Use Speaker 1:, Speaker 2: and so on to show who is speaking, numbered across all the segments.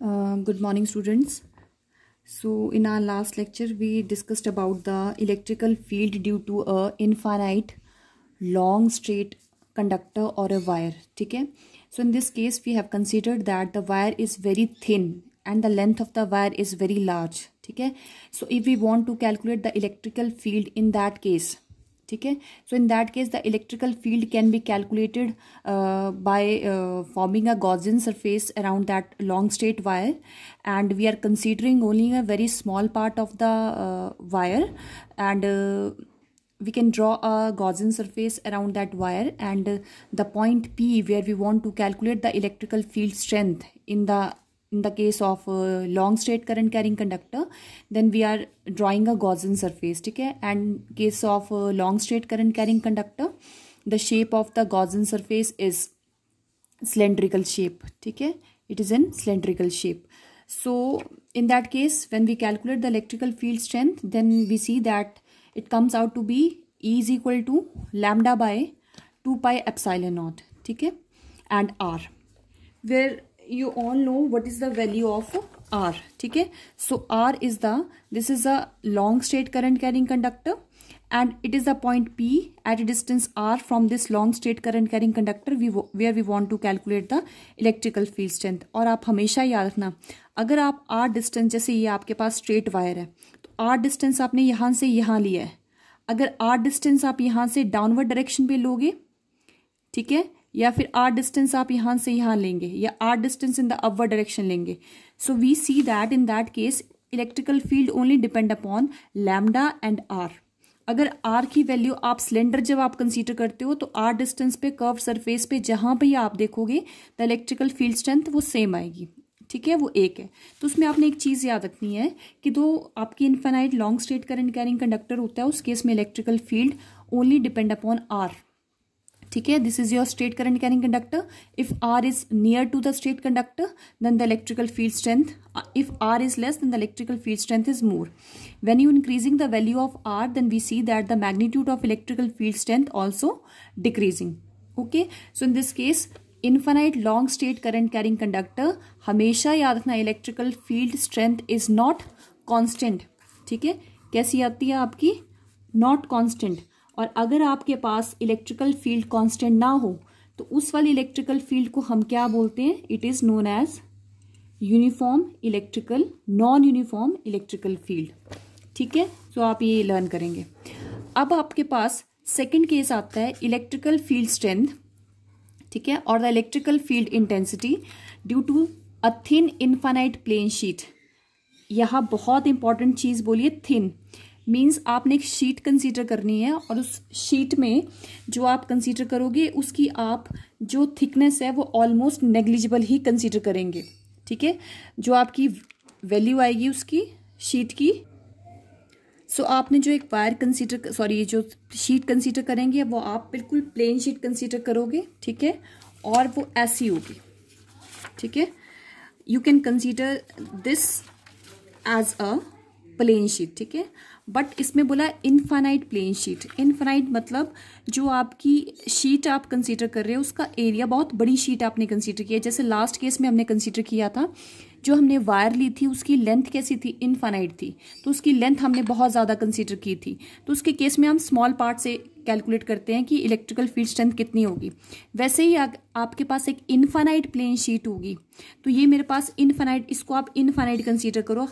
Speaker 1: Uh, good morning students so in our last lecture we discussed about the electrical field due to a infinite long straight conductor or a wire okay so in this case we have considered that the wire is very thin and the length of the wire is very large okay so if we want to calculate the electrical field in that case ठीक है so in that case the electrical field can be calculated by forming a Gaussian surface around that long straight and we are considering only a very small part of the uh, wire and uh, we can draw a Gaussian surface around that wire and uh, the point P where we want to calculate the electrical field strength in the in the case of a long straight current carrying conductor then we are drawing a Gaussian surface okay and case of a long straight current carrying conductor the shape of the Gaussian surface is cylindrical shape okay it is in cylindrical shape so in that case when we calculate the electrical field strength then we see that it comes out to be E is equal to lambda by 2 pi epsilon naught okay and R where you all know what is the value of R ठीक है so R is the this is a long straight current carrying conductor and it is the point P at a distance R from this long straight current carrying conductor we are we want to calculate the electrical field strength और आप हमेशा याद रखना अगर आप are distance जैसे ये आपके पास स्ट्रेट वायर है तो आर डिस्टेंस आपने यहां से यहां लिया है अगर आर डिस्टेंस आप यहां से डाउनवर्ड डायरेक्शन पे लोगे ठीक है या फिर आर डिस्टेंस आप यहाँ से यहाँ लेंगे या R distance in the our direction लेंगे so we see that in that case electrical field only depend upon lambda and R अगर आर की वैल्यू आप सिलेंडर जब आप कंसीडर करते हो तो आर डिस्टेंस पे कर्व सरफेस पे जहाँ पे आप देखोगे द इलेक्ट्रिकल फील्ड स्ट्रेंथ वो सेम आएगी ठीक है वो एक है तो उसमें आपने एक चीज़ याद रखनी है कि दो आपकी infinite long straight current carrying conductor होता है उस केस में electrical field only depend upon r ठीक है this is your straight current carrying conductor if r is near to the straight conductor then the electrical field strength if r is less then the electrical field strength is more when you increasing the value of r then we see that the magnitude of electrical field strength also decreasing okay so in this case infinite long straight current carrying conductor हमेशा याद रखना electrical field strength is not constant ठीक है कैसी आती है आपकी not constant और अगर आपके पास इलेक्ट्रिकल फील्ड कांस्टेंट ना हो तो उस वाली इलेक्ट्रिकल फील्ड को हम क्या बोलते हैं it is known as uniform electrical non uniform electrical field ठीक है तो आप ये लर्न करेंगे अब आपके पास सेकेंड केस आता है इलेक्ट्रिकल फील्ड स्ट्रेंथ ठीक है और the electrical field intensity due to a thin infinite plane sheet यहाँ बहुत इंपॉर्टेंट चीज़ बोलिए थिन मीन्स आपने एक शीट कंसीडर करनी है और उस शीट में जो आप कंसीडर करोगे उसकी आप जो थिकनेस है वो ऑलमोस्ट नेग्लिजिबल ही कंसीडर करेंगे ठीक है जो आपकी वैल्यू आएगी उसकी शीट की सो so, आपने जो एक वायर कंसीडर सॉरी जो शीट कंसीडर करेंगे वो आप बिल्कुल प्लेन शीट कंसीडर करोगे ठीक है और वो ऐसी होगी ठीक है you can consider this as a plane sheet ठीक है बट इसमें बोला इनफाइनाइट प्लेन शीट इनफाइनाइट मतलब जो आपकी शीट आप कंसीडर कर रहे हो उसका एरिया बहुत बड़ी शीट आपने कंसीडर किया जैसे लास्ट केस में हमने कंसीडर किया था जो हमने वायर ली थी उसकी लेंथ कैसी थी इनफाइनाइट थी तो उसकी लेंथ हमने बहुत ज़्यादा कंसीडर की थी तो उसके केस में हम स्मॉल पार्ट से कैलकुलेट करते हैं कि इलेक्ट्रिकल फील्ड स्ट्रेंथ कितनी होगी वैसे ही आ, आपके पास एक इनफाइनाइट प्लेन शीट होगी तो ये मेरे पास इनफाइनाइट इसको आप इनफाइनाइट कंसीडर करो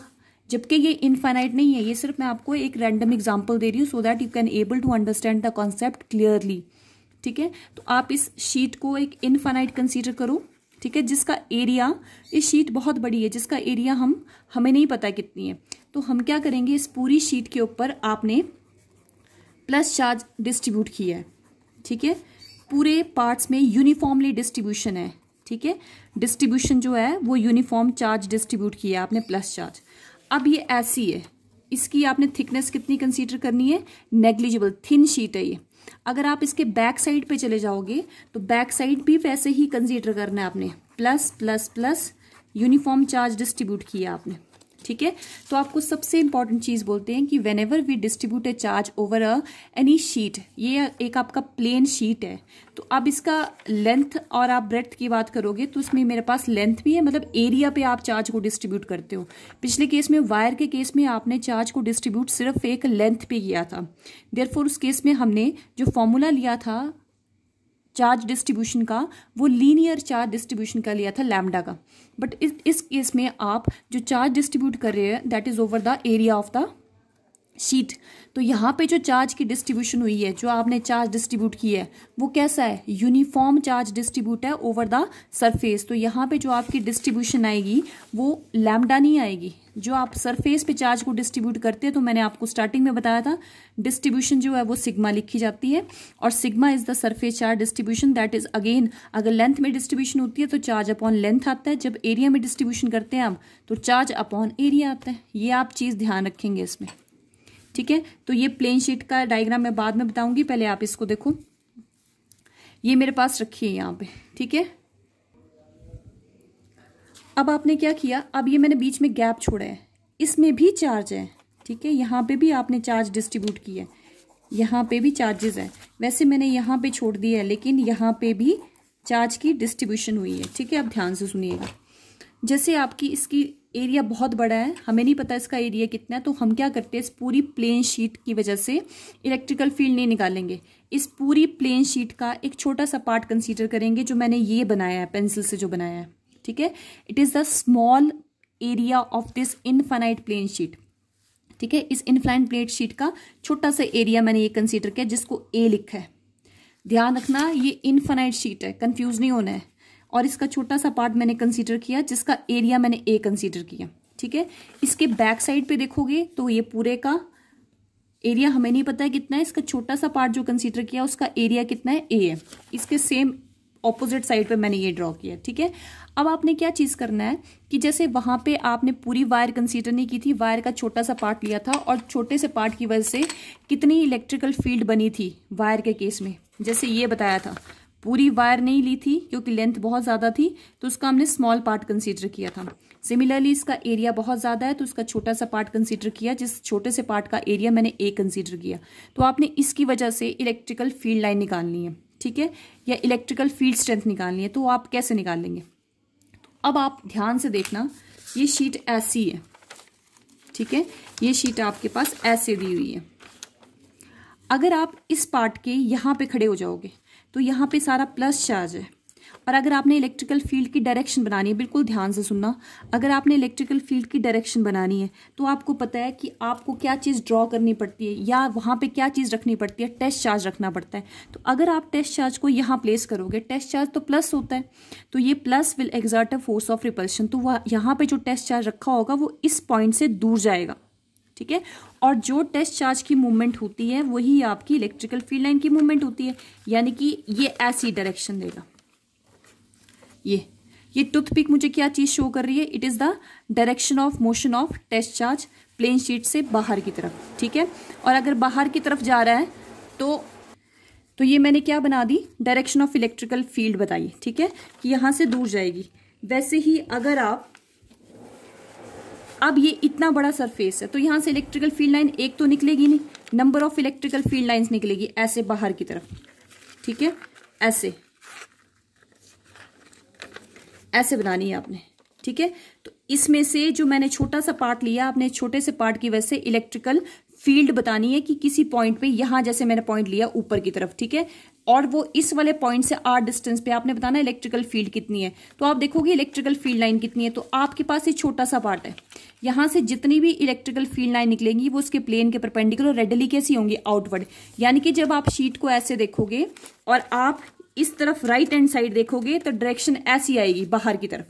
Speaker 1: जबकि ये इनफाइनाइट नहीं है ये सिर्फ मैं आपको एक रैंडम एग्जाम्पल दे रही हूँ so that you can able to understand the concept clearly ठीक है तो आप इस शीट को एक इनफाइनाइट कंसीडर करो ठीक है जिसका एरिया इस शीट बहुत बड़ी है जिसका एरिया हम हमें नहीं पता कितनी है तो हम क्या करेंगे इस पूरी शीट के ऊपर आपने प्लस चार्ज डिस्ट्रीब्यूट किया है ठीक है पूरे पार्ट्स में यूनिफॉर्मली डिस्ट्रीब्यूशन है ठीक है डिस्ट्रीब्यूशन जो है वो यूनिफॉर्म चार्ज डिस्ट्रीब्यूट किया है आपने प्लस चार्ज अब ये ऐसी है इसकी आपने थिकनेस कितनी कंसीडर करनी है नेग्लिजिबल थिन शीट है ये अगर आप इसके बैक साइड पे चले जाओगे तो बैक साइड भी वैसे ही कंसीडर करना है आपने plus plus plus uniform charge distribute किया आपने ठीक है तो आपको सबसे इंपॉर्टेंट चीज़ बोलते हैं कि whenever we distribute a charge over a any sheet ये एक आपका प्लेन शीट है तो अब इसका लेंथ और आप ब्रेथ की बात करोगे तो इसमें मेरे पास लेंथ भी है मतलब एरिया पे आप चार्ज को डिस्ट्रीब्यूट करते हो पिछले केस में वायर के केस में आपने चार्ज को डिस्ट्रीब्यूट सिर्फ एक लेंथ पे किया था देर उस केस में हमने जो फॉर्मूला लिया था चार्ज डिस्ट्रीब्यूशन का वो लीनियर चार्ज डिस्ट्रीब्यूशन का लिया था लैमडा का बट इस इस केस में आप जो चार्ज डिस्ट्रीब्यूट कर रहे हैं that is over the area of the sheet तो यहाँ पे जो चार्ज की डिस्ट्रीब्यूशन हुई है जो आपने चार्ज डिस्ट्रीब्यूट की है वो कैसा है यूनिफॉर्म चार्ज डिस्ट्रीब्यूट है ओवर द सरफेस तो यहाँ पे जो आपकी डिस्ट्रीब्यूशन आएगी वो लैमडा नहीं आएगी जो आप सरफेस पे चार्ज को डिस्ट्रीब्यूट करते हैं तो मैंने आपको स्टार्टिंग में बताया था डिस्ट्रीब्यूशन जो है वो सिग्मा लिखी जाती है और sigma is the surface charge distribution that is again अगर लेंथ में डिस्ट्रीब्यूशन होती है तो चार्ज अपॉन लेंथ आता है जब एरिया में डिस्ट्रीब्यूशन करते हैं हम तो चार्ज अपॉन एरिया आता है ये आप चीज़ ध्यान रखेंगे इसमें ठीक है तो ये प्लेन शीट का डायग्राम मैं बाद में बताऊंगी पहले आप इसको देखो ये मेरे पास रखिए यहाँ पे ठीक है अब आपने क्या किया अब ये मैंने बीच में गैप छोड़ा है इसमें भी चार्ज है ठीक है यहाँ पे भी आपने चार्ज डिस्ट्रीब्यूट किया है यहाँ पे भी चार्जेस है वैसे मैंने यहाँ पे छोड़ दिया है लेकिन यहाँ पे भी चार्ज की डिस्ट्रीब्यूशन हुई है ठीक है आप ध्यान से सुनिएगा जैसे आपकी इसकी एरिया बहुत बड़ा है हमें नहीं पता इसका एरिया कितना है तो हम क्या करते हैं इस पूरी प्लेन शीट की वजह से इलेक्ट्रिकल फील्ड नहीं निकालेंगे इस पूरी प्लेन शीट का एक छोटा सा पार्ट कंसीडर करेंगे जो मैंने ये बनाया है पेंसिल से जो बनाया है ठीक है it is the small area of this infinite plane sheet ठीक है इस इनफ्लाइन प्लेट शीट का छोटा सा एरिया मैंने ये कंसीडर किया जिसको ए लिखा है ध्यान रखना ये इनफाइनाइट शीट है कंफ्यूज नहीं होना है और इसका छोटा सा पार्ट मैंने कंसीडर किया जिसका एरिया मैंने ए कंसीडर किया ठीक है इसके बैक साइड पे देखोगे तो ये पूरे का एरिया हमें नहीं पता है कितना है इसका छोटा सा पार्ट जो कंसीडर किया उसका एरिया कितना है ए है इसके सेम ऑपोजिट साइड पे मैंने ये ड्रॉ किया ठीक है अब आपने क्या चीज़ करना है कि जैसे वहां पे आपने पूरी वायर कंसीडर नहीं की थी वायर का छोटा सा पार्ट लिया था और छोटे से पार्ट की वजह से कितनी इलेक्ट्रिकल फील्ड बनी थी वायर के केस में जैसे ये बताया था पूरी वायर नहीं ली थी क्योंकि लेंथ बहुत ज़्यादा थी तो उसका हमने स्मॉल पार्ट कंसीडर किया था सिमिलरली इसका एरिया बहुत ज़्यादा है तो उसका छोटा सा पार्ट कंसीडर किया जिस छोटे से पार्ट का एरिया मैंने ए कंसीडर किया तो आपने इसकी वजह से इलेक्ट्रिकल फील्ड लाइन निकालनी है ठीक है या इलेक्ट्रिकल फील्ड स्ट्रेंथ निकालनी है तो आप कैसे निकाल लेंगे तो अब आप ध्यान से देखना ये शीट ऐसी है ठीक है ये शीट आपके पास ऐसे दी हुई है अगर आप इस पार्ट के यहाँ पे खड़े हो जाओगे तो यहाँ पे सारा प्लस चार्ज है और अगर आपने इलेक्ट्रिकल फील्ड की डायरेक्शन बनानी है बिल्कुल ध्यान से सुनना अगर आपने इलेक्ट्रिकल फील्ड की डायरेक्शन बनानी है तो आपको पता है कि आपको क्या चीज़ ड्रॉ करनी पड़ती है या वहाँ पे क्या चीज़ रखनी पड़ती है टेस्ट चार्ज रखना पड़ता है तो अगर आप टेस्ट चार्ज को यहाँ प्लेस करोगे टेस्ट चार्ज तो प्लस होता है तो ये plus will exert a force of repulsion तो वह यहाँ पर जो टेस्ट चार्ज रखा होगा वो इस पॉइंट से दूर जाएगा ठीक है और जो टेस्ट चार्ज की मूवमेंट होती है वही आपकी इलेक्ट्रिकल फील्ड लाइन की मूवमेंट होती है यानी कि ये ऐसी डायरेक्शन देगा ये ये टूथपिक मुझे क्या चीज़ शो कर रही है it is the direction of motion of test charge plane sheet से बाहर की तरफ ठीक है और अगर बाहर की तरफ जा रहा है तो तो ये मैंने क्या बना दी डायरेक्शन ऑफ इलेक्ट्रिकल फील्ड बताइए ठीक है कि यहां से दूर जाएगी वैसे ही अगर आप अब ये इतना बड़ा सरफेस है तो यहां से इलेक्ट्रिकल फील्ड लाइन एक तो निकलेगी नहीं number of electrical field line निकलेगी ऐसे बाहर की तरफ ठीक है ऐसे ऐसे बनानी है आपने ठीक है तो इसमें से जो मैंने छोटा सा पार्ट लिया आपने छोटे से पार्ट की वजह से इलेक्ट्रिकल फील्ड बतानी है कि किसी पॉइंट पे यहां जैसे मैंने पॉइंट लिया ऊपर की तरफ ठीक है और वो इस वाले पॉइंट से आर डिस्टेंस पे आपने बताना इलेक्ट्रिकल फील्ड कितनी है तो आप देखोगे इलेक्ट्रिकल फील्ड लाइन कितनी है तो आपके पास ये छोटा सा पार्ट है यहां से जितनी भी इलेक्ट्रिकल फील्ड लाइन निकलेंगी वो उसके प्लेन के परपेंडिकुलर रेडली कैसी होंगी आउटवर्ड यानी कि जब आप शीट को ऐसे देखोगे और आप इस तरफ राइट हैंड साइड देखोगे तो डायरेक्शन ऐसी आएगी बाहर की तरफ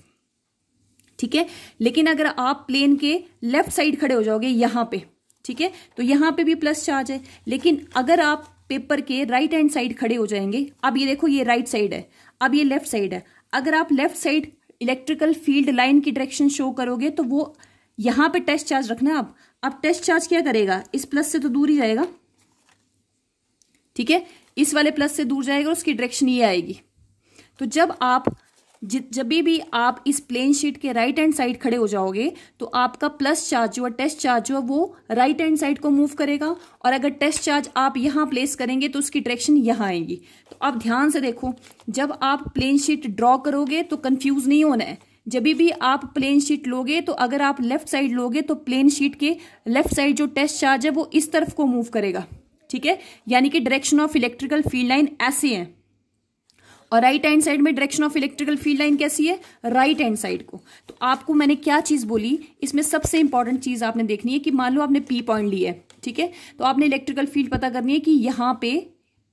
Speaker 1: ठीक है लेकिन अगर आप प्लेन के लेफ्ट साइड खड़े हो जाओगे यहां पे ठीक है तो यहां पे भी प्लस चार्ज है लेकिन अगर आप पेपर के राइट हैंड साइड खड़े हो जाएंगे अब ये देखो ये राइट साइड है अब ये लेफ्ट साइड है अगर आप left side electrical field line की डायरेक्शन शो करोगे तो वो यहां पे टेस्ट चार्ज रखना आप अब टेस्ट चार्ज क्या करेगा इस प्लस से तो दूर ही जाएगा ठीक है इस वाले प्लस से दूर जाएगा उसकी डायरेक्शन ये आएगी तो जब आप जब भी आप इस प्लेन शीट के राइट हैंड साइड खड़े हो जाओगे तो आपका प्लस चार्ज जो है टेस्ट चार्ज जो है वो राइट हैंड साइड को मूव करेगा और अगर टेस्ट चार्ज आप यहाँ प्लेस करेंगे तो उसकी डायरेक्शन यहाँ आएगी तो आप ध्यान से देखो जब आप प्लेन शीट ड्रॉ करोगे तो कन्फ्यूज नहीं होना है जब भी आप प्लेन शीट लोगे तो अगर आप लेफ्ट साइड लोगे तो प्लेन शीट के लेफ्ट साइड जो टेस्ट चार्ज है वो इस तरफ को मूव करेगा ठीक है यानी कि direction of electrical field line ऐसी है और राइट हैंड साइड में direction of electrical field line कैसी है राइट हैंड साइड को तो आपको मैंने क्या चीज़ बोली इसमें सबसे इंपॉर्टेंट चीज़ आपने देखनी है कि मान लो आपने पी पॉइंट लिया है ठीक है तो आपने इलेक्ट्रिकल फील्ड पता करनी है कि यहां पे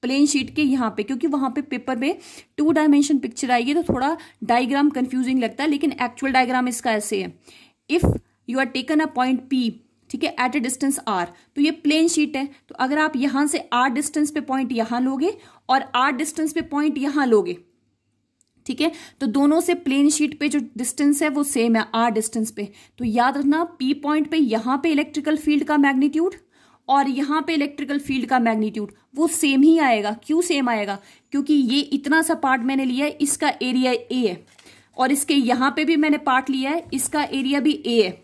Speaker 1: प्लेन शीट के यहां पे क्योंकि वहां पे पेपर में टू डायमेंशन पिक्चर आएगी तो थोड़ा डायग्राम कंफ्यूजिंग लगता है लेकिन एक्चुअल डायग्राम इसका ऐसे है if you are taken a point P ठीक है एट ए डिस्टेंस आर तो ये प्लेन शीट है तो अगर आप यहां से आर डिस्टेंस पे पॉइंट यहां लोगे और आर डिस्टेंस पे पॉइंट यहां लोगे ठीक है तो दोनों से प्लेन शीट पे जो डिस्टेंस है वो सेम है आर डिस्टेंस पे तो याद रखना पी पॉइंट पे यहां पे इलेक्ट्रिकल फील्ड का मैग्नीट्यूड और यहां पे इलेक्ट्रिकल फील्ड का मैग्नीट्यूड वो सेम ही आएगा क्यों सेम आएगा क्योंकि ये इतना सा पार्ट मैंने लिया है इसका एरिया ए है और इसके यहां पे भी मैंने पार्ट लिया है इसका एरिया भी ए है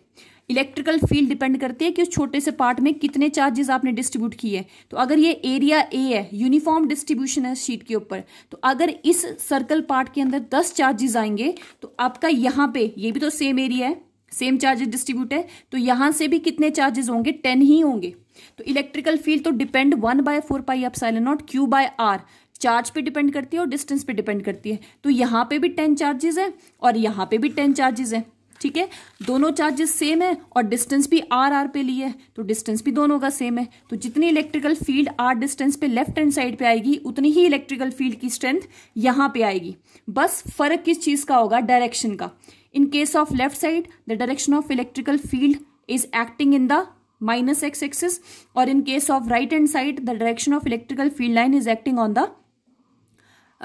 Speaker 1: इलेक्ट्रिकल फील्ड डिपेंड करती है कि उस छोटे से पार्ट में कितने चार्जेस आपने डिस्ट्रीब्यूट किए हैं तो अगर ये एरिया ए है यूनिफॉर्म डिस्ट्रीब्यूशन है शीट के ऊपर तो अगर इस सर्कल पार्ट के अंदर दस चार्जेस आएंगे तो आपका यहाँ पे ये भी तो सेम एरिया है सेम चार्जेस डिस्ट्रीब्यूट है तो यहाँ से भी कितने चार्जेस होंगे टेन ही होंगे तो इलेक्ट्रिकल फील्ड तो depend one by four pi epsilon naught Q by r charge पे डिपेंड करती है और डिस्टेंस पे डिपेंड करती है तो यहाँ पे भी टेन चार्जेस है और यहाँ पे भी टेन चार्जेस है ठीक है दोनों चार्जेस सेम है और डिस्टेंस भी आर आर पे लिए है तो डिस्टेंस भी दोनों का सेम है तो जितनी इलेक्ट्रिकल फील्ड आर डिस्टेंस पे लेफ्ट हैंड साइड पे आएगी उतनी ही इलेक्ट्रिकल फील्ड की स्ट्रेंथ यहाँ पे आएगी बस फर्क किस चीज़ का होगा डायरेक्शन का in case of left side the direction of electrical field is acting in the minus x axis और in case of right hand side the direction of electrical field line is acting on the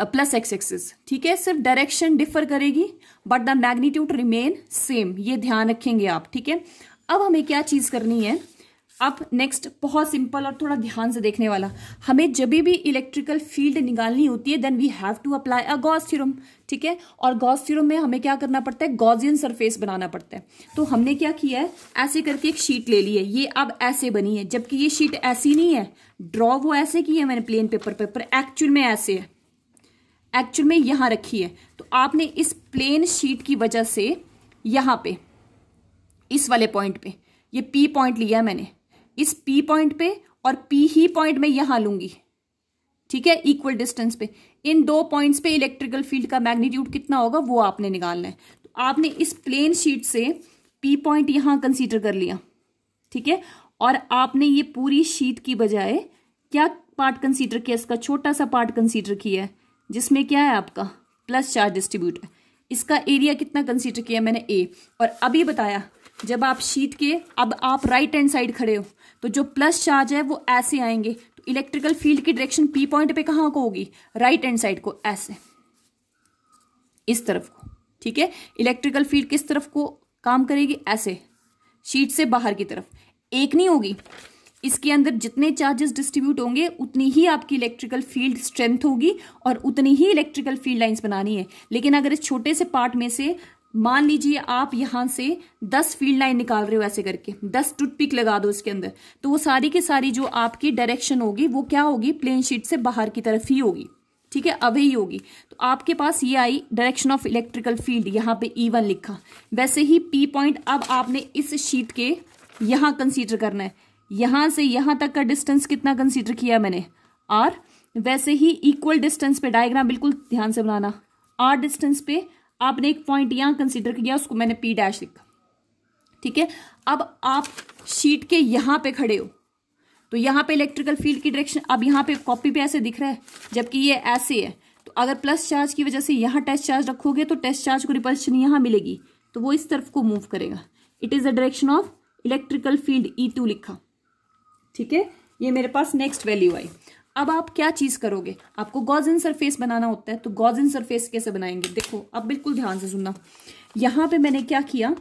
Speaker 1: plus x axis ठीक है सिर्फ direction differ करेगी but the magnitude remain same ये ध्यान रखेंगे आप ठीक है अब हमें क्या चीज़ करनी है अब नेक्स्ट बहुत सिंपल और थोड़ा ध्यान से देखने वाला हमें जब भी इलेक्ट्रिकल फील्ड निकालनी होती है then we have to apply a Gauss theorem ठीक है और गॉस थ्योरम में हमें क्या करना पड़ता है गॉजियन सरफेस बनाना पड़ता है तो हमने क्या किया है ऐसे करके एक शीट ले ली है ये अब ऐसे बनी है जबकि ये शीट ऐसी नहीं है ड्रॉ वो ऐसे की है मैंने प्लेन पेपर पेपर एक्चुअल में ऐसे है एक्चुअल में यहाँ रखी है तो आपने इस प्लेन शीट की वजह से यहाँ पे इस वाले पॉइंट पे ये पी पॉइंट लिया मैंने इस पी पॉइंट पे और पी ही पॉइंट मैं यहाँ लूंगी ठीक है इक्वल डिस्टेंस पे इन दो पॉइंट्स पे इलेक्ट्रिकल फील्ड का मैग्नीट्यूड कितना होगा वो आपने निकालना है तो आपने इस प्लेन शीट से पी पॉइंट यहाँ कंसीडर कर लिया ठीक है और आपने ये पूरी शीट की बजाय क्या पार्ट कंसीडर किया इसका छोटा सा पार्ट कंसीडर किया है जिसमें क्या है आपका प्लस चार्ज डिस्ट्रीब्यूट है इसका एरिया कितना कंसीडर किया मैंने ए और अभी बताया जब आप शीट के अब आप राइट हैंड साइड खड़े हो तो जो प्लस चार्ज है वो ऐसे आएंगे तो इलेक्ट्रिकल फील्ड की डायरेक्शन पी पॉइंट पे कहाँ को होगी राइट हैंड साइड को ऐसे इस तरफ को ठीक है इलेक्ट्रिकल फील्ड किस तरफ को काम करेगी ऐसे शीट से बाहर की तरफ एक नहीं होगी इसके अंदर जितने चार्जेस डिस्ट्रीब्यूट होंगे उतनी ही आपकी इलेक्ट्रिकल फील्ड स्ट्रेंथ होगी और उतनी ही इलेक्ट्रिकल फील्ड लाइन्स बनानी है लेकिन अगर इस छोटे से पार्ट में से मान लीजिए आप यहाँ से 10 फील्ड लाइन निकाल रहे हो ऐसे करके 10 टूथपिक लगा दो इसके अंदर तो वो सारी की सारी जो आपकी डायरेक्शन होगी वो क्या होगी प्लेन शीट से बाहर की तरफ ही होगी ठीक है अवे ही होगी तो आपके पास ये आई डायरेक्शन ऑफ इलेक्ट्रिकल फील्ड यहाँ पे ई e वन लिखा वैसे ही पी पॉइंट अब आपने इस शीट के यहाँ कंसीडर करना है यहाँ से यहाँ तक का डिस्टेंस कितना कंसीडर किया मैंने आर वैसे ही इक्वल डिस्टेंस पे डायग्राम बिल्कुल ध्यान से बनाना आर डिस्टेंस पे आपने एक पॉइंट यहाँ कंसीडर किया उसको मैंने पी डैश लिखा ठीक है अब आप शीट के यहाँ पे खड़े हो तो यहाँ पे इलेक्ट्रिकल फील्ड की डायरेक्शन अब यहाँ पे कॉपी पे ऐसे दिख रहा है जबकि ये ऐसे है तो अगर प्लस चार्ज की वजह से यहाँ टेस्ट चार्ज रखोगे तो टेस्ट चार्ज को रिपल्शन यहाँ मिलेगी तो वो इस तरफ को मूव करेगा it is the direction of electrical field E two लिखा ठीक है ये मेरे पास नेक्स्ट वैल्यू आई अब आप क्या चीज़ करोगे आपको गॉजन सरफेस बनाना होता है तो गॉजन सरफेस कैसे बनाएंगे देखो अब बिल्कुल ध्यान से सुनना यहाँ पे मैंने क्या किया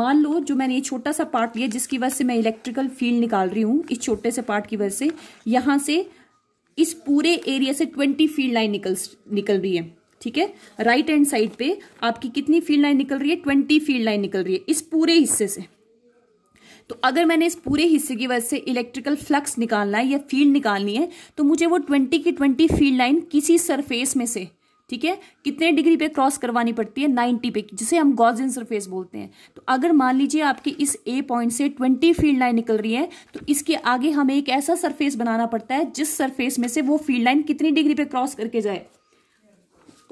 Speaker 1: मान लो जो मैंने ये छोटा सा पार्ट लिया जिसकी वजह से मैं इलेक्ट्रिकल फील्ड निकाल रही हूँ इस छोटे से पार्ट की वजह से यहाँ से इस पूरे एरिया से ट्वेंटी फील्ड लाइन निकल निकल रही है ठीक है राइट हैंड साइड पे आपकी कितनी फील्ड लाइन निकल रही है ट्वेंटी फील्ड लाइन निकल रही है इस पूरे हिस्से से तो अगर मैंने इस पूरे हिस्से की वजह से इलेक्ट्रिकल फ्लक्स निकालना है या फील्ड निकालनी है तो मुझे वो ट्वेंटी की ट्वेंटी फील्ड लाइन किसी सरफेस में से ठीक है कितने डिग्री पे क्रॉस करवानी पड़ती है नाइन्टी पे जिसे हम गॉजिन सरफेस बोलते हैं तो अगर मान लीजिए आपके इस ए पॉइंट से ट्वेंटी फील्ड लाइन निकल रही है तो इसके आगे हमें एक ऐसा सरफेस बनाना पड़ता है जिस सरफेस में से वो फील्ड लाइन कितनी डिग्री पे क्रॉस करके जाए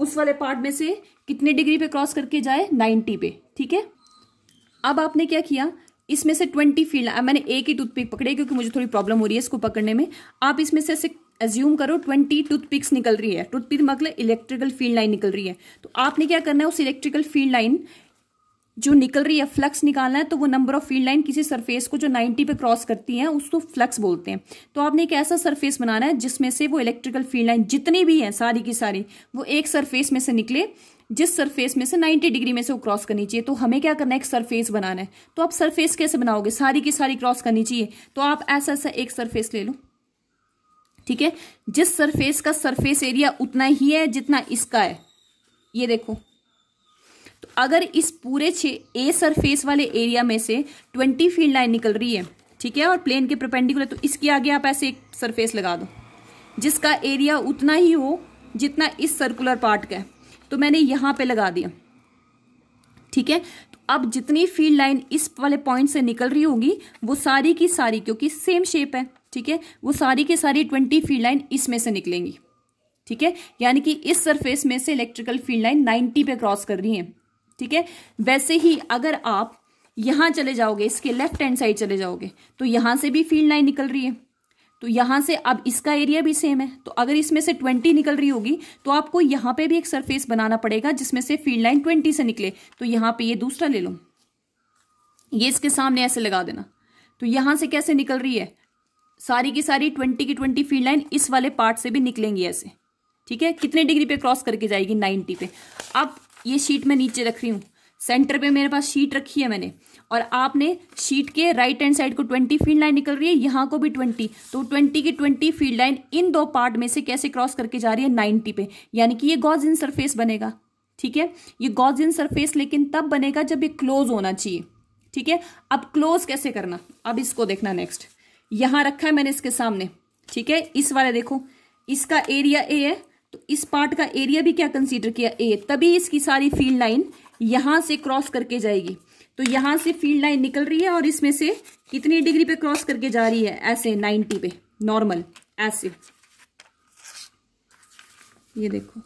Speaker 1: उस वाले पार्ट में से कितने डिग्री पे क्रॉस करके जाए नाइन्टी पे ठीक है अब आपने क्या किया इसमें से ट्वेंटी फील्ड मैंने एक ही टूथपिक पकड़े क्योंकि मुझे थोड़ी प्रॉब्लम हो रही है इसको पकड़ने में आप इसमें से एज्यूम करो ट्वेंटी टूथपिक्स निकल रही है टूथपिक मतलब इलेक्ट्रिकल फील्ड लाइन निकल रही है तो आपने क्या करना है उस इलेक्ट्रिकल फील्ड लाइन जो निकल रही है फ्लक्स निकालना है तो वो नंबर ऑफ फील्ड लाइन किसी सरफेस को जो 90 पे क्रॉस करती है उसको फ्लक्स बोलते हैं तो आपने एक ऐसा सरफेस बनाना है जिसमें से वो इलेक्ट्रिकल फील्ड लाइन जितनी भी है सारी की सारी वो एक सरफेस में से निकले जिस सरफेस में से 90 डिग्री में से वो क्रॉस करनी चाहिए तो हमें क्या करना है एक सरफेस बनाना है तो आप सरफेस कैसे बनाओगे सारी की सारी क्रॉस करनी चाहिए तो आप ऐसा ऐसा एक सरफेस ले लो ठीक है जिस सरफेस का सरफेस एरिया उतना ही है जितना इसका है ये देखो तो अगर इस पूरे छे ए सरफेस वाले एरिया में से ट्वेंटी फील्ड लाइन निकल रही है ठीक है और प्लेन के प्रपेंडिकुलर तो इसके आगे आप ऐसे एक सरफेस लगा दो जिसका एरिया उतना ही हो जितना इस सर्कुलर पार्ट का है तो मैंने यहाँ पे लगा दिया ठीक है तो अब जितनी फील्ड लाइन इस वाले पॉइंट से निकल रही होगी वो सारी की सारी क्योंकि सेम शेप है ठीक है वो सारी की सारी ट्वेंटी फील्ड लाइन इसमें से निकलेंगी ठीक है यानी कि इस सरफेस में से इलेक्ट्रिकल फील्ड लाइन नाइन्टी पे क्रॉस कर रही है ठीक है वैसे ही अगर आप यहां चले जाओगे इसके लेफ्ट हैंड साइड चले जाओगे तो यहां से भी फील्ड लाइन निकल रही है तो यहां से अब इसका एरिया भी सेम है तो अगर इसमें से ट्वेंटी निकल रही होगी तो आपको यहां पे भी एक सरफेस बनाना पड़ेगा जिसमें से फील्ड लाइन ट्वेंटी से निकले तो यहां पे ये दूसरा ले लो ये इसके सामने ऐसे लगा देना तो यहां से कैसे निकल रही है सारी की सारी ट्वेंटी की ट्वेंटी फील्ड लाइन इस वाले पार्ट से भी निकलेंगी ऐसे ठीक है कितने डिग्री पे क्रॉस करके जाएगी नाइन्टी पे अब ये शीट मैं नीचे रख रही हूं सेंटर पे मेरे पास शीट रखी है मैंने और आपने शीट के राइट हैंड साइड को ट्वेंटी फील्ड लाइन निकल रही है यहाँ को भी ट्वेंटी तो ट्वेंटी की ट्वेंटी फील्ड लाइन इन दो पार्ट में से कैसे क्रॉस करके जा रही है नाइन्टी पे यानी कि ये गॉज इन सरफेस बनेगा ठीक है ये गॉज इन सरफेस लेकिन तब बनेगा जब ये क्लोज होना चाहिए ठीक है अब क्लोज कैसे करना अब इसको देखना नेक्स्ट यहां रखा है मैंने इसके सामने ठीक है इस वाले देखो इसका एरिया ए है तो इस पार्ट का एरिया भी क्या कंसीडर किया ए तभी इसकी सारी फील्ड लाइन यहां से क्रॉस करके जाएगी तो यहां से फील्ड लाइन निकल रही है और इसमें से कितनी डिग्री पे क्रॉस करके जा रही है ऐसे 90 पे नॉर्मल ऐसे ये देखो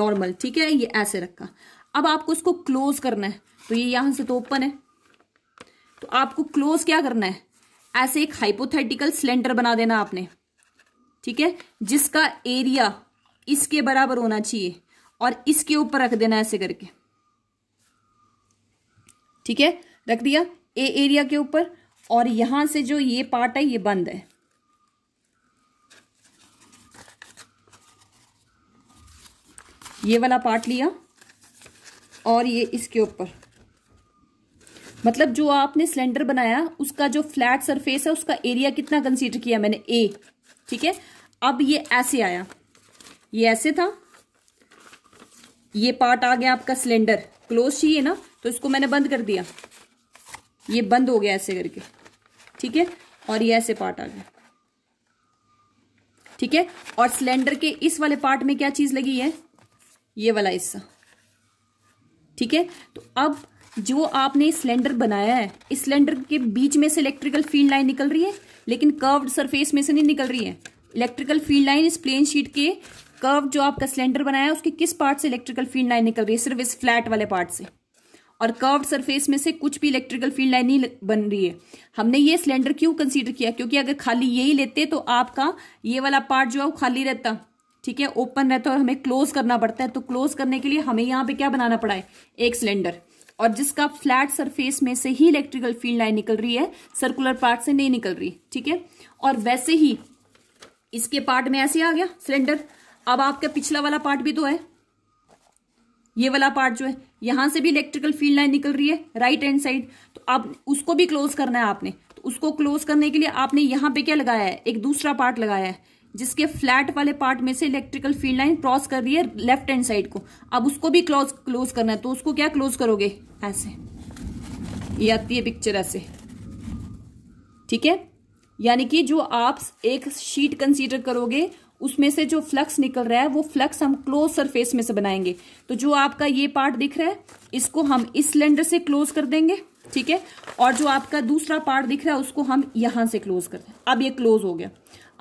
Speaker 1: नॉर्मल ठीक है ये ऐसे रखा अब आपको इसको क्लोज करना है तो ये यहां से तो ओपन है तो आपको क्लोज क्या करना है ऐसे एक हाइपोथेटिकल सिलेंडर बना देना आपने ठीक है जिसका एरिया इसके बराबर होना चाहिए और इसके ऊपर रख देना ऐसे करके ठीक है रख दिया ए एरिया के ऊपर और यहां से जो ये पार्ट है ये बंद है ये वाला पार्ट लिया और ये इसके ऊपर मतलब जो आपने सिलेंडर बनाया उसका जो फ्लैट सरफेस है उसका एरिया कितना कंसीडर किया मैंने ए ठीक है अब ये ऐसे आया ये ऐसे था ये पार्ट आ गया आपका सिलेंडर क्लोज चाहिए ना तो इसको मैंने बंद कर दिया ये बंद हो गया ऐसे करके ठीक है और ये ऐसे पार्ट आ गया ठीक है और सिलेंडर के इस वाले पार्ट में क्या चीज लगी है ये वाला हिस्सा ठीक है तो अब जो आपने सिलेंडर बनाया है इस सिलेंडर के बीच में से इलेक्ट्रिकल फील्ड लाइन निकल रही है लेकिन कर्व्ड सरफेस में से नहीं निकल रही है इलेक्ट्रिकल फील्ड लाइन इस प्लेन शीट के कर्व जो आपका सिलेंडर बनाया है उसके किस पार्ट से इलेक्ट्रिकल फील्ड लाइन निकल रही है सिर्फ इस फ्लैट वाले पार्ट से और कर्व सरफेस में से कुछ भी इलेक्ट्रिकल फील्ड लाइन नहीं बन रही है हमने ये सिलेंडर क्यों कंसीडर किया क्योंकि अगर खाली यही लेते तो आपका ये वाला पार्ट जो है वो खाली रहता ठीक है ओपन रहता है और हमें क्लोज करना पड़ता है तो क्लोज करने के लिए हमें यहाँ पे क्या बनाना पड़ा है एक सिलेंडर और जिसका फ्लैट सरफेस में से ही इलेक्ट्रिकल फील्ड लाइन निकल रही है सर्कुलर पार्ट से नहीं निकल रही ठीक है और वैसे ही इसके पार्ट में ऐसे आ गया सिलेंडर अब आपका पिछला वाला पार्ट भी तो है ये वाला पार्ट जो है यहां से भी इलेक्ट्रिकल फील्ड लाइन निकल रही है राइट हैंड साइड तो अब उसको भी क्लोज करना है आपने तो उसको क्लोज करने के लिए आपने यहां पे क्या लगाया है एक दूसरा पार्ट लगाया है जिसके फ्लैट वाले पार्ट में से इलेक्ट्रिकल फील्ड लाइन क्रॉस कर रही है लेफ्ट हैंड साइड को अब उसको भी क्लोज क्लोज करना है तो उसको क्या क्लोज करोगे ऐसे ये आती है पिक्चर ऐसे ठीक है यानी कि जो आप एक शीट कंसीडर करोगे उसमें से जो फ्लक्स निकल रहा है वो फ्लक्स हम क्लोज सरफेस में से बनाएंगे तो जो आपका ये पार्ट दिख रहा है इसको हम इस सिलेंडर से क्लोज कर देंगे ठीक है और जो आपका दूसरा पार्ट दिख रहा है उसको हम यहां से क्लोज कर अब ये क्लोज हो गया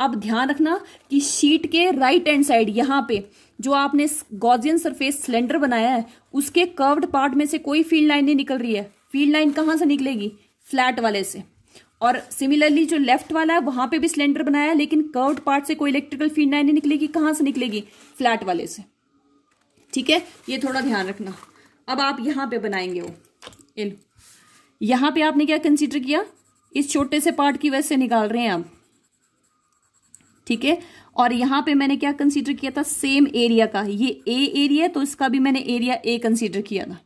Speaker 1: अब ध्यान रखना कि शीट के राइट हैंड साइड यहाँ पे जो आपने गॉजियन सरफेस सिलेंडर बनाया है उसके कर्व्ड पार्ट में से कोई फील्ड लाइन नहीं निकल रही है फील्ड लाइन कहाँ से निकलेगी फ्लैट वाले से और सिमिलरली जो लेफ्ट वाला है वहां पे भी सिलेंडर बनाया लेकिन कर्व पार्ट से कोई इलेक्ट्रिकल फील्ड नहीं निकलेगी कहां से निकलेगी फ्लैट वाले से ठीक है ये थोड़ा ध्यान रखना अब आप यहां पे बनाएंगे वो इन यहां पे आपने क्या कंसीडर किया इस छोटे से पार्ट की वजह से निकाल रहे हैं आप ठीक है और यहां पे मैंने क्या कंसीडर किया था सेम एरिया का ये ए एरिया तो इसका भी मैंने एरिया ए कंसीडर किया था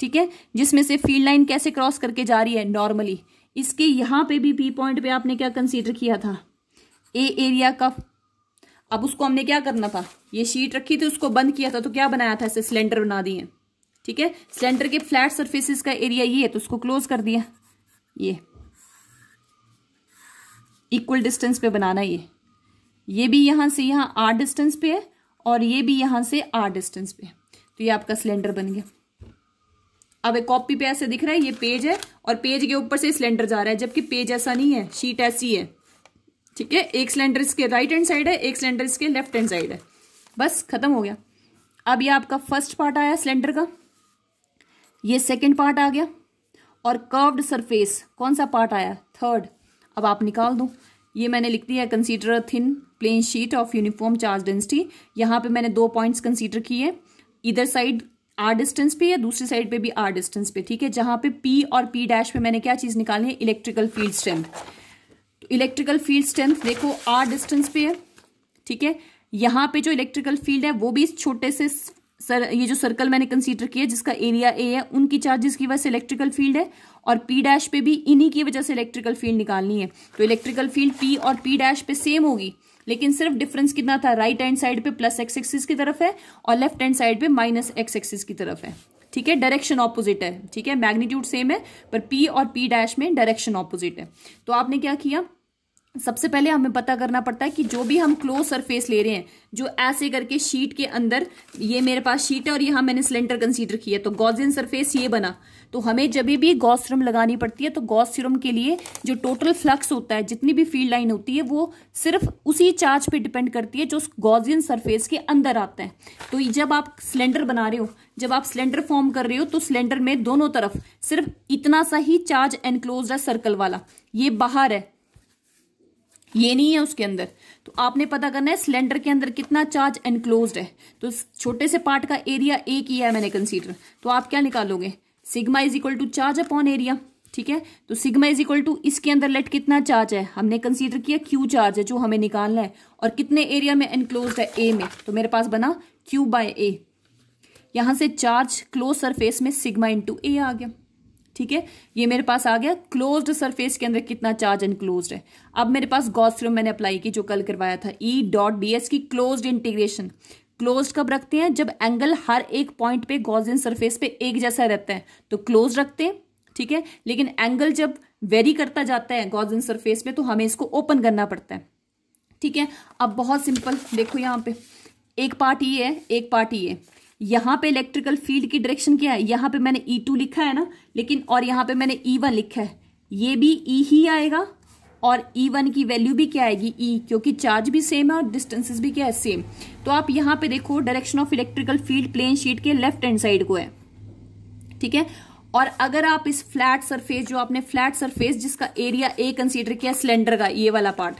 Speaker 1: ठीक है जिसमें से फील्ड लाइन कैसे क्रॉस करके जा रही है नॉर्मली इसके यहां पे भी पी पॉइंट पे आपने क्या कंसीडर किया था ए एरिया का अब उसको हमने क्या करना था ये शीट रखी थी उसको बंद किया था तो क्या बनाया था इसे सिलेंडर बना दिए ठीक है सिलेंडर के फ्लैट सर्फेसिस का एरिया ये है तो उसको क्लोज कर दिया ये इक्वल डिस्टेंस पे बनाना ये ये भी यहां से यहां आर डिस्टेंस पे है और ये भी यहां से आर डिस्टेंस पे है तो ये आपका सिलेंडर बन गया अब एक कॉपी पे ऐसे दिख रहा है ये पेज है और पेज के ऊपर से सिलेंडर जा रहा है जबकि पेज ऐसा नहीं है शीट ऐसी है ठीक है एक सिलेंडर इसके राइट हैंड साइड है एक सिलेंडर इसके लेफ्ट हैंड साइड है बस खत्म हो गया अब ये आपका फर्स्ट पार्ट आया सिलेंडर का ये सेकेंड पार्ट आ गया और कर्व्ड सरफेस कौन सा पार्ट आया थर्ड अब आप निकाल दो ये मैंने लिख दिया consider thin plane sheet of uniform charge density यहाँ पे मैंने दो पॉइंट्स कंसीडर किए इधर साइड आर डिस्टेंस पे या दूसरी साइड पे भी आर डिस्टेंस पे ठीक है जहां पे पी और पी डैश पे मैंने क्या चीज निकाली है इलेक्ट्रिकल फील्ड स्ट्रेंथ तो इलेक्ट्रिकल फील्ड स्ट्रेंथ देखो आर डिस्टेंस पे है ठीक है यहां पे जो इलेक्ट्रिकल फील्ड है वो भी इस छोटे से सर ये जो सर्कल मैंने कंसीडर किया जिसका एरिया ए है उनकी चार्जेस की वजह से इलेक्ट्रिकल फील्ड है और पी डैश पे भी इन्हीं की वजह से इलेक्ट्रिकल फील्ड निकालनी है तो इलेक्ट्रिकल फील्ड पी और पी डैश पे सेम होगी लेकिन सिर्फ डिफरेंस कितना था राइट हैंड साइड पे प्लस एक्स एक्सिस की तरफ है और लेफ्ट हैंड साइड पे माइनस एक्स एक्सिस की तरफ है ठीक है डायरेक्शन ऑपोजिट है ठीक है मैग्नीट्यूड सेम है पर पी और पी डैश में डायरेक्शन ऑपोजिट है तो आपने क्या किया सबसे पहले हमें पता करना पड़ता है कि जो भी हम क्लोज सरफेस ले रहे हैं जो ऐसे करके शीट के अंदर ये मेरे पास शीट है और यहां मैंने सिलेंडर कंसीडर किया तो गॉजियन सरफेस ये बना तो हमें जब भी गॉस सीरम लगानी पड़ती है तो गॉस सीरम के लिए जो टोटल फ्लक्स होता है जितनी भी फील्ड लाइन होती है वो सिर्फ उसी चार्ज पे डिपेंड करती है जो गॉजियन सरफेस के अंदर आता है तो जब आप सिलेंडर बना रहे हो जब आप सिलेंडर फॉर्म कर रहे हो तो सिलेंडर में दोनों तरफ सिर्फ इतना सा ही चार्ज एनक्लोज है सर्कल वाला ये बाहर है ये नहीं है उसके अंदर तो आपने पता करना है सिलेंडर के अंदर कितना चार्ज एनक्लोज है तो छोटे से पार्ट का एरिया एक ही है मैंने कंसीडर तो आप क्या निकालोगे sigma is equal to charge upon area ठीक है तो सिग्मा इज इक्वल टू इसके अंदर लेट कितना चार्ज है हमने कंसीडर किया क्यू चार्ज है जो हमें निकालना है और कितने एरिया में एनक्लोज है ए में तो मेरे पास बना क्यू बाय ए यहां से चार्ज क्लोज सरफेस में सिग्मा इंटू ए आ गया ठीक है ये मेरे पास आ गया क्लोज सरफेस के अंदर कितना चार्ज एनक्लोज है अब मेरे पास गॉस थ्योरम मैंने अप्लाई की जो कल करवाया था ई डॉट डी एस की क्लोज इंटीग्रेशन क्लोज कब रखते हैं जब एंगल हर एक पॉइंट पे गॉजिन सरफेस पे एक जैसा रहता है तो क्लोज रखते हैं ठीक है लेकिन एंगल जब वेरी करता जाता है गॉजिन सरफेस पे तो हमें इसको ओपन करना पड़ता है ठीक है अब बहुत सिंपल देखो यहाँ पे एक पार्ट ये है एक पार्ट ये यहाँ पे इलेक्ट्रिकल फील्ड की डायरेक्शन क्या है यहाँ पे मैंने ई e टू लिखा है ना लेकिन और यहाँ पे मैंने ई e वन लिखा है ये भी ई e ही आएगा और ई e वन की वैल्यू भी क्या आएगी ई e, क्योंकि चार्ज भी सेम है और डिस्टेंसेस भी क्या है सेम तो आप यहां पे देखो direction of electrical field plane sheet के लेफ्ट हैंड साइड को है ठीक है और अगर आप इस फ्लैट सरफेस जो आपने फ्लैट सरफेस जिसका एरिया ए कंसीडर किया सिलेंडर का ये वाला पार्ट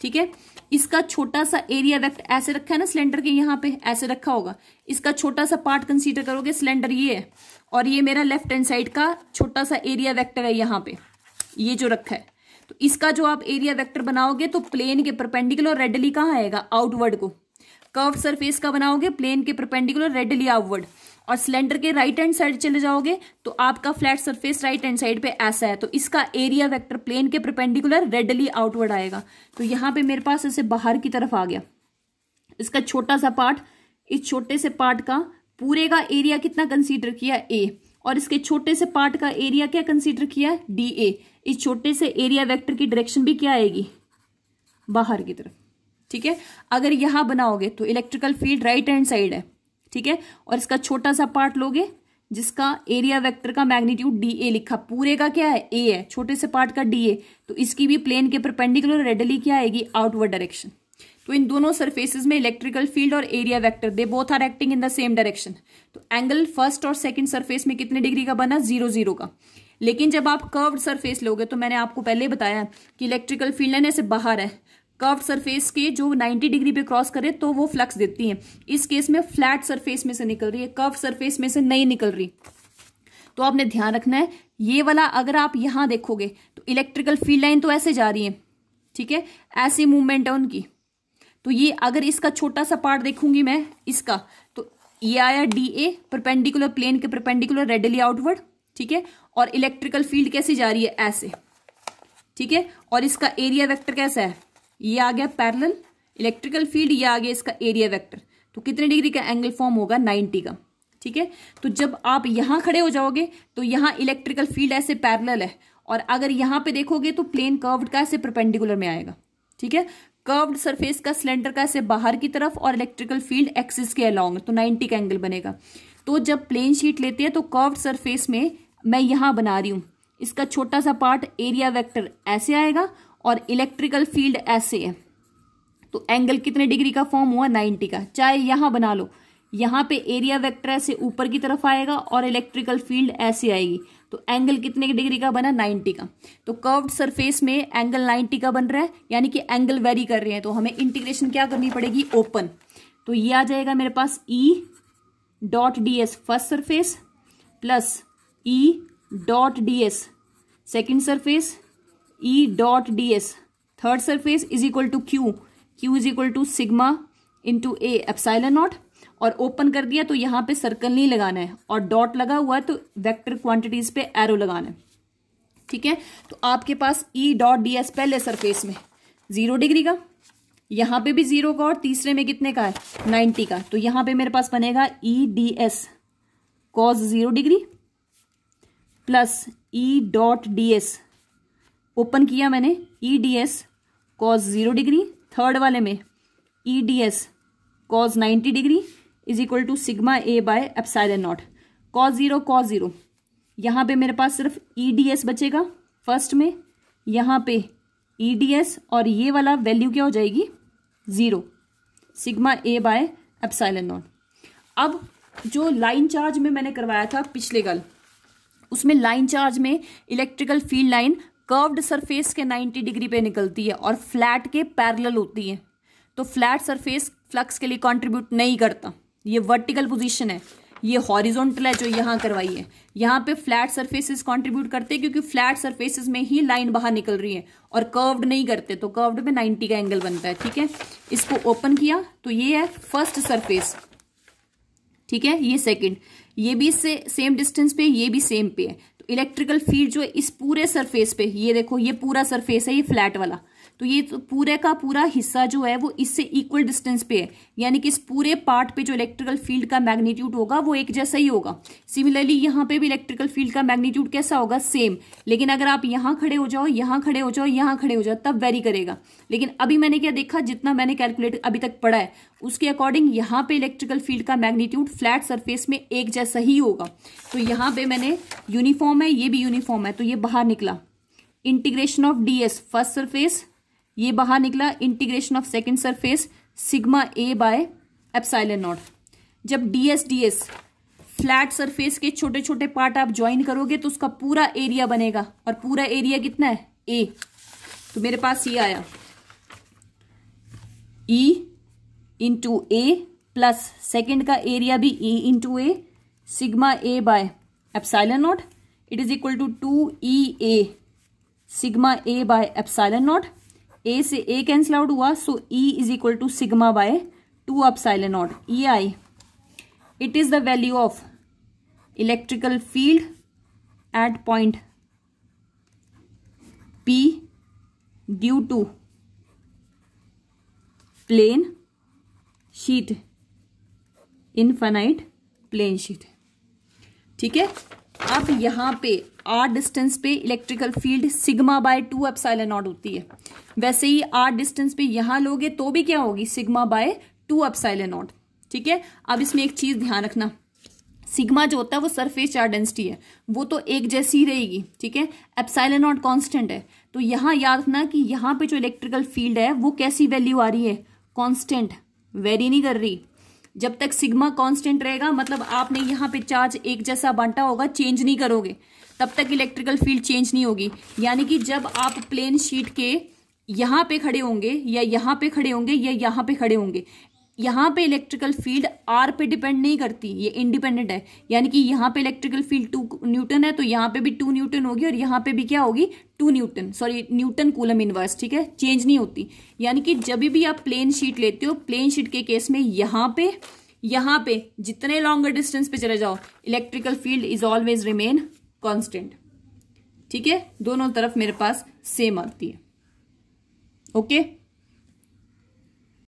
Speaker 1: ठीक है इसका छोटा सा एरिया वेक्ट ऐसे रखा है ना सिलेंडर के यहाँ पे ऐसे रखा होगा इसका छोटा सा पार्ट कंसीडर करोगे सिलेंडर ये है और ये मेरा लेफ्ट हैंड साइड का छोटा सा एरिया वेक्टर है यहां पे ये जो रखा है तो इसका जो आप एरिया वेक्टर बनाओगे तो प्लेन के परपेंडिकुलर रेडली कहाँ आएगा आउटवर्ड को कर्व सरफेस का बनाओगे प्लेन के परपेंडिकुलर रेडली आउटवर्ड और सिलेंडर के राइट हैंड साइड चले जाओगे तो आपका flat surface right hand side पे ऐसा है तो इसका एरिया वेक्टर प्लेन के परपेंडिकुलर रेडली आउटवर्ड आएगा तो यहाँ पे मेरे पास इसे बाहर की तरफ आ गया इसका छोटा सा पार्ट इस छोटे से पार्ट का पूरे का एरिया कितना कंसीडर किया ए और इसके छोटे से पार्ट का एरिया क्या कंसीडर किया है डी ए इस छोटे से एरिया वेक्टर की डायरेक्शन भी क्या आएगी बाहर की तरफ ठीक है अगर यहां बनाओगे तो electrical field right hand side है ठीक है और इसका छोटा सा पार्ट लोगे जिसका एरिया वेक्टर का मैग्नीट्यूड डी ए लिखा पूरे का क्या है ए है छोटे से पार्ट का डी ए तो इसकी भी प्लेन के परपेंडिकुलर रेडली क्या आएगी आउटवर्ड डायरेक्शन तो इन दोनों सरफेसेस में इलेक्ट्रिकल फील्ड और area vector they both are acting in the same direction तो एंगल फर्स्ट और सेकंड सरफेस में कितने डिग्री का बना जीरो जीरो का लेकिन जब आप कर्व्ड सरफेस लोगे तो मैंने आपको पहले बताया कि इलेक्ट्रिकल फील्ड है ऐसे बाहर है कर्व्ड सरफेस के जो 90 डिग्री पे क्रॉस करे तो वो फ्लक्स देती है इस केस में फ्लैट सरफेस में से निकल रही है कर्व सरफेस में से नहीं निकल रही तो आपने ध्यान रखना है ये वाला अगर आप यहां देखोगे तो इलेक्ट्रिकल फील्ड लाइन तो ऐसे जा रही है ठीक है ऐसी मूवमेंट है उनकी तो ये अगर इसका छोटा सा पार्ट देखूंगी मैं इसका तो ये आया डी ए परपेंडिकुलर प्लेन के परपेंडिकुलर रेडली आउटवर्ड ठीक है और इलेक्ट्रिकल फील्ड कैसी जा रही है ऐसे ठीक है और इसका एरिया वेक्टर कैसा है ये आ गया पैरेलल इलेक्ट्रिकल फील्ड ये आ गया इसका एरिया वेक्टर तो कितने डिग्री का एंगल फॉर्म होगा नाइनटी का ठीक है तो जब आप यहां खड़े हो जाओगे तो यहां इलेक्ट्रिकल फील्ड ऐसे पैरल है और अगर यहां पे देखोगे तो प्लेन कर्व्ड का ऐसे परपेंडिकुलर में आएगा ठीक है कर्व्ड सरफेस का सिलेंडर का ऐसे बाहर की तरफ और इलेक्ट्रिकल फील्ड एक्सिस के अलॉन्ग तो 90 का एंगल बनेगा तो जब प्लेन शीट लेते हैं तो कर्व्ड सरफेस में मैं यहाँ बना रही हूँ इसका छोटा सा पार्ट एरिया वेक्टर ऐसे आएगा और इलेक्ट्रिकल फील्ड ऐसे है तो एंगल कितने डिग्री का फॉर्म हुआ 90 का चाहे यहाँ बना लो यहां पे एरिया वेक्टर ऐसे ऊपर की तरफ आएगा और इलेक्ट्रिकल फील्ड ऐसे आएगी तो एंगल कितने की डिग्री का बना 90 का तो कर्व्ड सरफेस में एंगल 90 का बन रहा है यानी कि एंगल वेरी कर रहे हैं तो हमें इंटीग्रेशन क्या करनी पड़ेगी ओपन तो ये आ जाएगा मेरे पास E dot D s first surface plus E dot D s second surface E dot D s third surface is equal to Q Q is equal to sigma into A epsilon naught और open कर दिया तो यहां पे circle नहीं लगाना है और डॉट लगा हुआ है तो वेक्टर क्वांटिटीज पे एरो लगाना है ठीक है तो आपके पास ई डॉट डी एस पहले सरफेस में जीरो डिग्री का यहां पे भी जीरो का और तीसरे में कितने का है नाइन्टी का तो यहां पे मेरे पास बनेगा E D S cos zero degree plus E dot D S open किया मैंने E D S cos zero degree third वाले में E D S cos ninety degree is equal to sigma A by N naught cos zero cos zero यहाँ पे मेरे पास सिर्फ E D S बचेगा फर्स्ट में यहाँ पे ई डी एस और ये वाला वैल्यू क्या हो जाएगी zero sigma A by epsilon naught अब जो लाइन चार्ज में मैंने करवाया था पिछले कल उसमें लाइन चार्ज में electrical field line curved surface के 90 डिग्री पे निकलती है और फ्लैट के पैरेलल होती है तो फ्लैट सरफेस फ्लक्स के लिए कंट्रीब्यूट नहीं करता ये वर्टिकल पोजिशन है ये हॉरिजोंटल है जो यहाँ करवाई है यहाँ पे फ्लैट सर्फेसिस कॉन्ट्रीब्यूट करते हैं क्योंकि फ्लैट सर्फेसिस में ही लाइन बाहर निकल रही है और कर्व्ड नहीं करते तो कर्व्ड में 90 का एंगल बनता है ठीक है इसको ओपन किया तो ये है फर्स्ट सरफेस ठीक है ये सेकंड ये भी इससे सेम डिस्टेंस पे ये भी सेम पे है तो इलेक्ट्रिकल फील्ड जो है इस पूरे सरफेस पे ये देखो ये पूरा सरफेस है ये फ्लैट वाला तो ये तो पूरे का पूरा हिस्सा जो है वो इससे इक्वल डिस्टेंस पे है यानी कि इस पूरे पार्ट पे जो इलेक्ट्रिकल फील्ड का मैग्नीट्यूड होगा वो एक जैसा ही होगा सिमिलरली यहाँ पे भी इलेक्ट्रिकल फील्ड का मैग्नीट्यूड कैसा होगा सेम लेकिन अगर आप यहाँ खड़े हो जाओ यहाँ खड़े हो जाओ यहाँ खड़े हो जाओ तब वेरी करेगा लेकिन अभी मैंने क्या देखा जितना मैंने कैलकुलेट अभी तक पढ़ा है उसके अकॉर्डिंग यहाँ पे इलेक्ट्रिकल फील्ड का मैग्नीट्यूड फ्लैट सरफेस में एक जैसा ही होगा तो यहाँ पे मैंने यूनिफॉर्म है ये भी यूनिफॉर्म है तो ये बाहर निकला integration of DS first surface ये बाहर निकला integration of second surface sigma A by epsilon naught जब डीएस डीएस फ्लैट सरफेस के छोटे छोटे पार्ट आप ज्वाइन करोगे तो उसका पूरा एरिया बनेगा और पूरा एरिया कितना है ए तो मेरे पास ये आया E into A plus second का एरिया भी E into A sigma A by epsilon naught it is equal to two E A sigma A by epsilon naught A से ए कैंसिल आउट हुआ so E is equal to sigma by two epsilon naught E I it is the value of electrical field at point P due to plane sheet infinite plane sheet ठीक है अब यहां पे R distance पे electrical field sigma by two epsilon naught होती है वैसे ही are distance पे यहाँ लोगे तो भी क्या होगी sigma by two epsilon naught ठीक है अब इसमें एक चीज़ ध्यान रखना सिग्मा जो होता है वो सरफेस चार्ज डेंसिटी है वो तो एक जैसी रहेगी ठीक है एप्साइल नॉट कॉन्स्टेंट है तो यहां याद रखना कि यहां पे जो इलेक्ट्रिकल फील्ड है वो कैसी वैल्यू आ रही है कॉन्स्टेंट वेरी नहीं कर रही जब तक सिग्मा कांस्टेंट रहेगा मतलब आपने यहाँ पे चार्ज एक जैसा बांटा होगा चेंज नहीं करोगे तब तक इलेक्ट्रिकल फील्ड चेंज नहीं होगी यानी कि जब आप प्लेन शीट के यहाँ पे खड़े होंगे या यहाँ पे खड़े होंगे या यहाँ पे खड़े होंगे यहाँ पे इलेक्ट्रिकल फील्ड आर पे डिपेंड नहीं करती ये इंडिपेंडेंट है यानी कि यहाँ पे इलेक्ट्रिकल फील्ड टू न्यूटन है तो यहाँ पे भी टू न्यूटन होगी और यहाँ पे भी क्या होगी two newton sorry newton coulomb inverse ठीक है चेंज नहीं होती यानी कि जब भी आप प्लेन शीट लेते हो प्लेन शीट के केस में यहाँ पे यहाँ पे जितने लॉन्गर डिस्टेंस पे चले जाओ electrical field is always remain constant ठीक है दोनों तरफ मेरे पास सेम आती है ओके